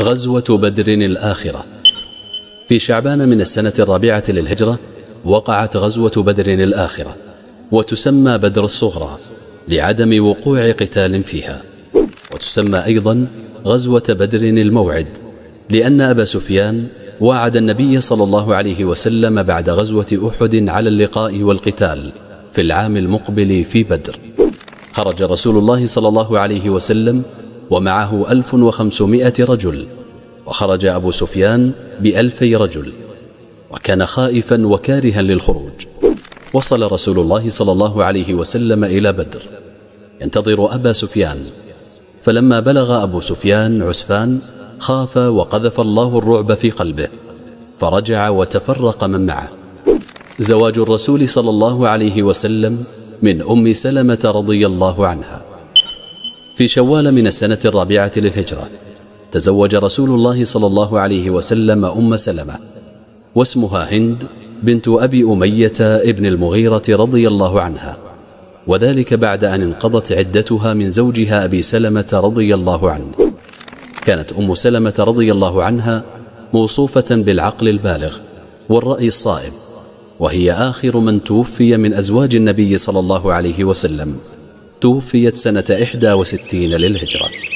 غزوة بدر الآخرة في شعبان من السنة الرابعة للهجرة وقعت غزوة بدر الآخرة وتسمى بدر الصغرى لعدم وقوع قتال فيها وتسمى أيضا غزوة بدر الموعد لأن أبا سفيان وعد النبي صلى الله عليه وسلم بعد غزوة أحد على اللقاء والقتال في العام المقبل في بدر خرج رسول الله صلى الله عليه وسلم ومعه ألف وخمسمائة رجل وخرج أبو سفيان بألفي رجل وكان خائفا وكارها للخروج وصل رسول الله صلى الله عليه وسلم إلى بدر ينتظر أبا سفيان فلما بلغ أبو سفيان عسفان خاف وقذف الله الرعب في قلبه فرجع وتفرق من معه زواج الرسول صلى الله عليه وسلم من أم سلمة رضي الله عنها في شوال من السنة الرابعة للهجرة تزوج رسول الله صلى الله عليه وسلم أم سلمة واسمها هند بنت أبي أمية ابن المغيرة رضي الله عنها وذلك بعد أن انقضت عدتها من زوجها أبي سلمة رضي الله عنه كانت أم سلمة رضي الله عنها موصوفة بالعقل البالغ والرأي الصائب وهي آخر من توفي من أزواج النبي صلى الله عليه وسلم توفيت سنة 61 للهجرة